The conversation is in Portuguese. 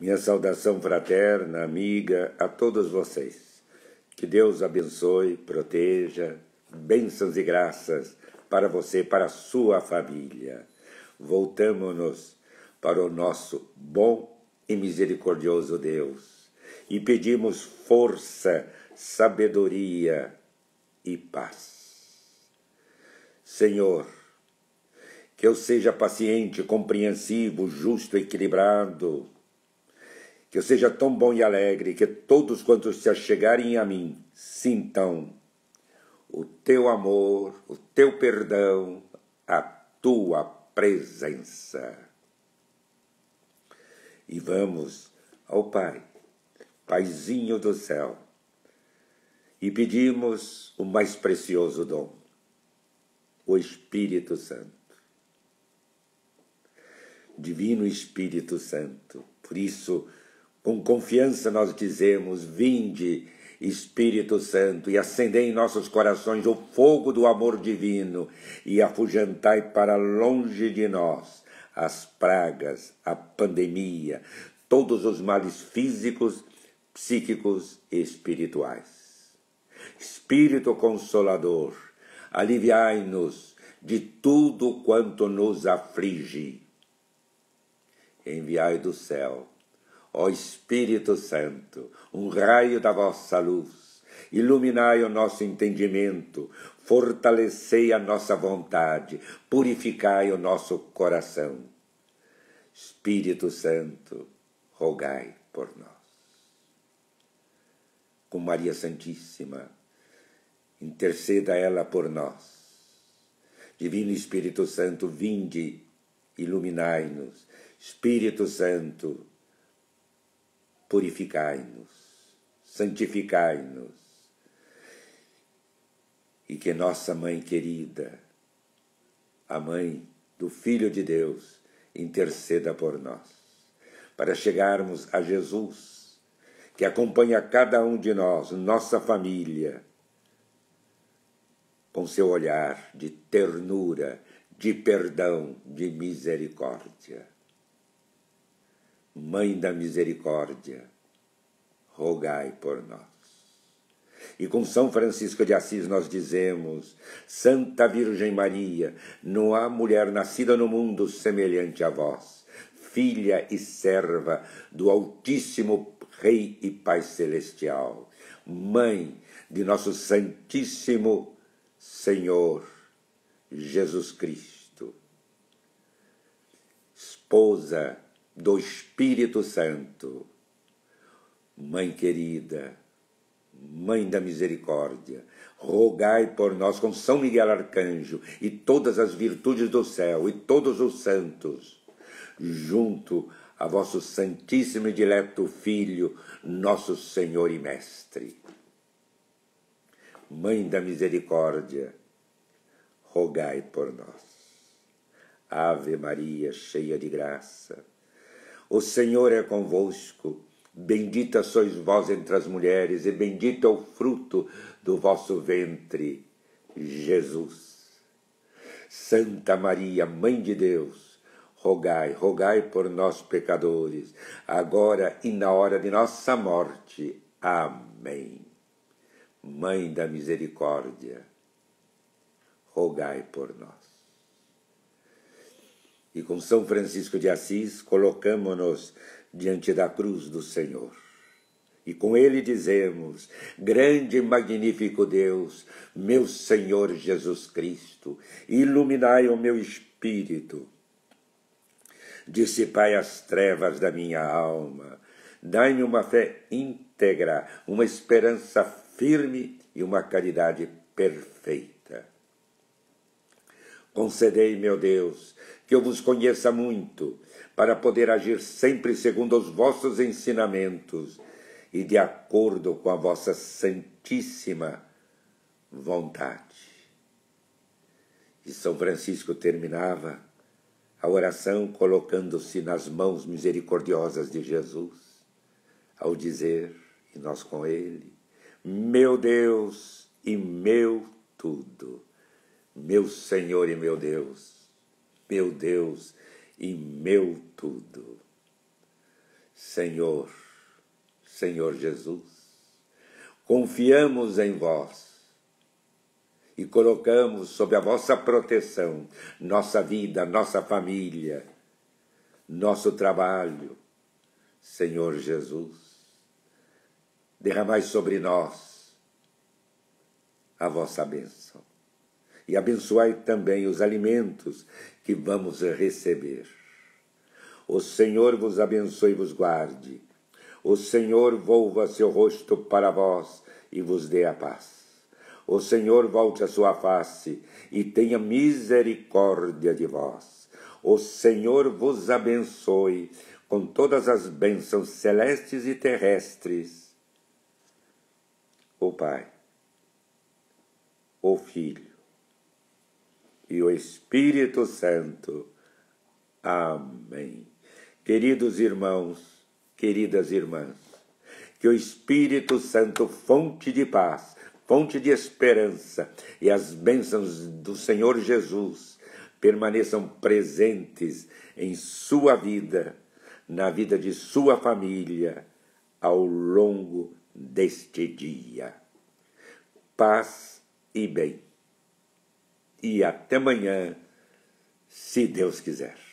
Minha saudação fraterna, amiga, a todos vocês. Que Deus abençoe, proteja, bênçãos e graças para você, para a sua família. Voltamos-nos para o nosso bom e misericordioso Deus e pedimos força, sabedoria e paz. Senhor, que eu seja paciente, compreensivo, justo, equilibrado que eu seja tão bom e alegre, que todos quantos se achegarem a mim sintam o teu amor, o teu perdão, a tua presença. E vamos ao Pai, Paizinho do céu, e pedimos o mais precioso dom, o Espírito Santo. Divino Espírito Santo, por isso, com confiança nós dizemos: Vinde, Espírito Santo, e acendei em nossos corações o fogo do amor divino, e afugentai para longe de nós as pragas, a pandemia, todos os males físicos, psíquicos e espirituais. Espírito Consolador, aliviai-nos de tudo quanto nos aflige. Enviai do céu Ó Espírito Santo, um raio da vossa luz, iluminai o nosso entendimento, fortalecei a nossa vontade, purificai o nosso coração. Espírito Santo, rogai por nós. Com Maria Santíssima, interceda ela por nós. Divino Espírito Santo, vinde, iluminai-nos. Espírito Santo, purificai-nos, santificai-nos. E que nossa mãe querida, a mãe do Filho de Deus, interceda por nós, para chegarmos a Jesus, que acompanha cada um de nós, nossa família, com seu olhar de ternura, de perdão, de misericórdia. Mãe da Misericórdia, rogai por nós. E com São Francisco de Assis nós dizemos: Santa Virgem Maria, não há mulher nascida no mundo semelhante a vós, filha e serva do Altíssimo Rei e Pai Celestial, Mãe de nosso Santíssimo Senhor Jesus Cristo, esposa do Espírito Santo. Mãe querida, Mãe da Misericórdia, rogai por nós com São Miguel Arcanjo e todas as virtudes do céu e todos os santos, junto a vosso Santíssimo e Dileto Filho, nosso Senhor e Mestre. Mãe da Misericórdia, rogai por nós. Ave Maria, cheia de graça o Senhor é convosco. Bendita sois vós entre as mulheres, e bendito é o fruto do vosso ventre, Jesus. Santa Maria, Mãe de Deus, rogai, rogai por nós, pecadores, agora e na hora de nossa morte. Amém. Mãe da Misericórdia, rogai por nós e com São Francisco de Assis colocamos-nos diante da cruz do Senhor. E com ele dizemos: Grande e magnífico Deus, meu Senhor Jesus Cristo, iluminai o meu espírito, dissipai as trevas da minha alma, dai-me uma fé íntegra, uma esperança firme e uma caridade perfeita. Concedei, meu Deus, que eu vos conheça muito, para poder agir sempre segundo os vossos ensinamentos e de acordo com a vossa santíssima vontade. E São Francisco terminava a oração colocando-se nas mãos misericordiosas de Jesus, ao dizer, e nós com ele, meu Deus e meu tudo meu Senhor e meu Deus, meu Deus e meu tudo. Senhor, Senhor Jesus, confiamos em vós e colocamos sob a vossa proteção nossa vida, nossa família, nosso trabalho. Senhor Jesus, derramai sobre nós a vossa bênção e abençoai também os alimentos que vamos receber. O Senhor vos abençoe e vos guarde. O Senhor volva seu rosto para vós e vos dê a paz. O Senhor volte a sua face e tenha misericórdia de vós. O Senhor vos abençoe com todas as bênçãos celestes e terrestres. O Pai, o Filho e o Espírito Santo. Amém. Queridos irmãos, queridas irmãs, que o Espírito Santo, fonte de paz, fonte de esperança e as bênçãos do Senhor Jesus permaneçam presentes em sua vida, na vida de sua família, ao longo deste dia. Paz e bem e até amanhã, se Deus quiser.